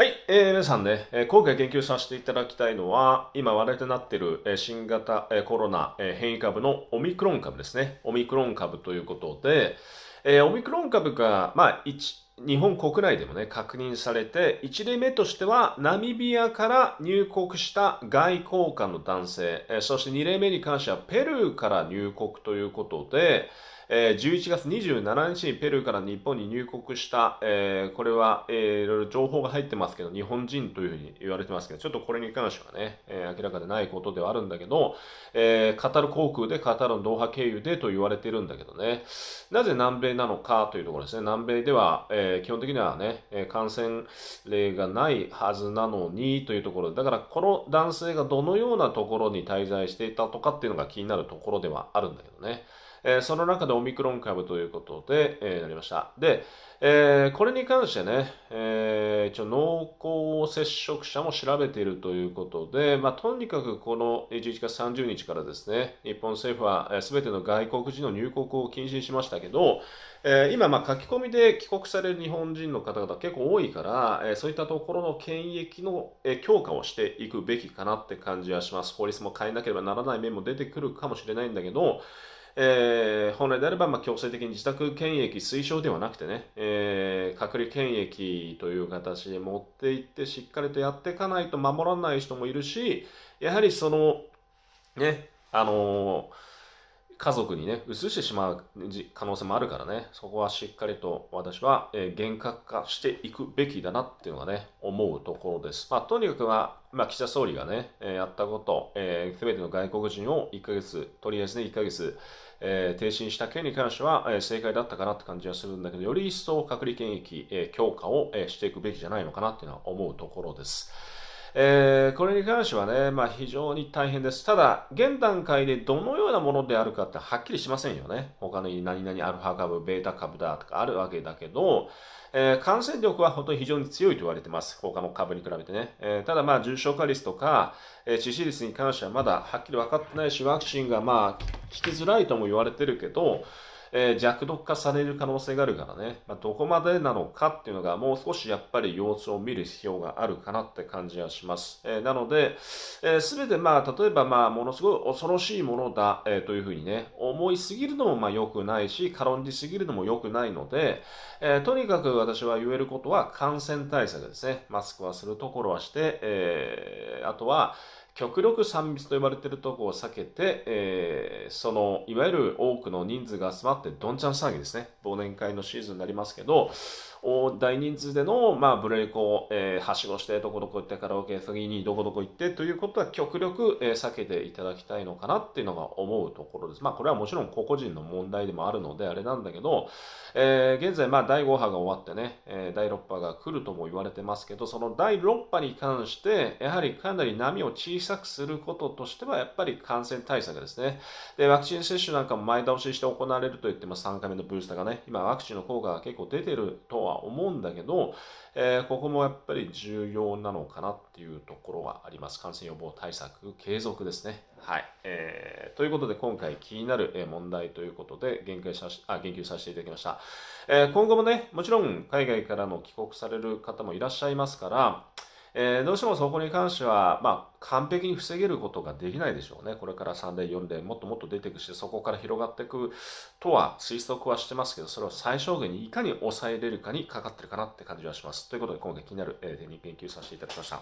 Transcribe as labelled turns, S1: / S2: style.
S1: はい、えー、皆さんね、今回言及させていただきたいのは、今話題となっている、新型、コロナ、変異株のオミクロン株ですね。オミクロン株ということで、えー、オミクロン株が、まあ、日本国内でもね、確認されて、1例目としては、ナミビアから入国した外交官の男性、そして2例目に関しては、ペルーから入国ということで、11月27日にペルーから日本に入国した、これは、いろいろ情報が入ってますけど、日本人というふうに言われてますけど、ちょっとこれに関してはね、えー、明らかでないことではあるんだけど、えー、カタール航空でカタールのドーハ経由でと言われてるんだけどね、なぜ南米なのかというところですね。南米では、えー、基本的にはね、感染例がないはずなのにというところで、だからこの男性がどのようなところに滞在していたとかっていうのが気になるところではあるんだけどね。えー、その中でオミクロン株ということで、えー、なりました。で、えー、これに関してね、えー、一応濃厚接触者も調べているということで、まあ、とにかくこの11月30日からですね、日本政府はすべての外国人の入国を禁止しましたけど、えー、今、書き込みで帰国される日本人の方々結構多いから、えー、そういったところの検疫の、えー、強化をしていくべきかなって感じはします。法律も変えなければならない面も出てくるかもしれないんだけど、えー、本来であれば、まあ、強制的に自宅検疫推奨ではなくてね、えー、隔離検疫という形で持っていってしっかりとやっていかないと守らない人もいるしやはりそのねあのー家族にね、移してしまう可能性もあるからね、そこはしっかりと私は、えー、厳格化していくべきだなっていうのがね、思うところです。まあ、とにかくは、まあ、岸田総理がね、えー、やったこと、えー、全ての外国人を1ヶ月、とりあえずね、1ヶ月、えー、停止した件に関しては、えー、正解だったかなって感じはするんだけど、より一層隔離検疫、えー、強化を、えー、していくべきじゃないのかなっていうのは思うところです。えー、これに関してはね、まあ、非常に大変です。ただ、現段階でどのようなものであるかってはっきりしませんよね。他の何々アルファ株、ベータ株だとかあるわけだけど、えー、感染力は本当に非常に強いと言われてます。他の株に比べてね。えー、ただ、まあ、重症化率とか、え致死率に関してはまだはっきり分かってないし、ワクチンがまあ、効きづらいとも言われてるけど、えー、弱毒化される可能性があるからね、まあ、どこまでなのかっていうのがもう少しやっぱり様子を見る必要があるかなって感じがします。えー、なので、す、えー、べ、てまあ、例えばまあ、ものすごい恐ろしいものだ、えー、というふうにね、思いすぎるのも良くないし、軽んじすぎるのも良くないので、えー、とにかく私は言えることは感染対策ですね。マスクはするところはして、えー、あとは、極力3密と呼ばれているところを避けて、えー、その、いわゆる多くの人数が集まってどんちゃん騒ぎですね。忘年会のシーズンになりますけど、大人数での、まあ、ブレイクを、えー、はしごして、どこどこ行って、カラオケ次にどこどこ行ってということは極力、えー、避けていただきたいのかなっていうのが思うところです。まあ、これはもちろん個々人の問題でもあるので、あれなんだけど、えー、現在、まあ、第5波が終わってね、え第6波が来るとも言われてますけど、その第6波に関して、やはりかなり波を小さ策することとしては、やっぱり感染対策ですね。で、ワクチン接種なんかも前倒しして行われると言っても3回目のブースターがね、今ワクチンの効果が結構出てるとは思うんだけど、えー、ここもやっぱり重要なのかなっていうところはあります。感染予防対策継続ですね。はい。えー、ということで、今回気になる問題ということで、言及さあ言及させていただきました、えー、今後もね、もちろん海外からの帰国される方もいらっしゃいますから、えー、どうしてもそこに関しては、まあ、完璧に防げることができないでしょうね。これから3例、4例、もっともっと出ていくし、そこから広がっていくとは推測はしてますけど、それを最小限にいかに抑えれるかにかかってるかなって感じはします。ということで、今回気になる、えー、点に研究させていただきました。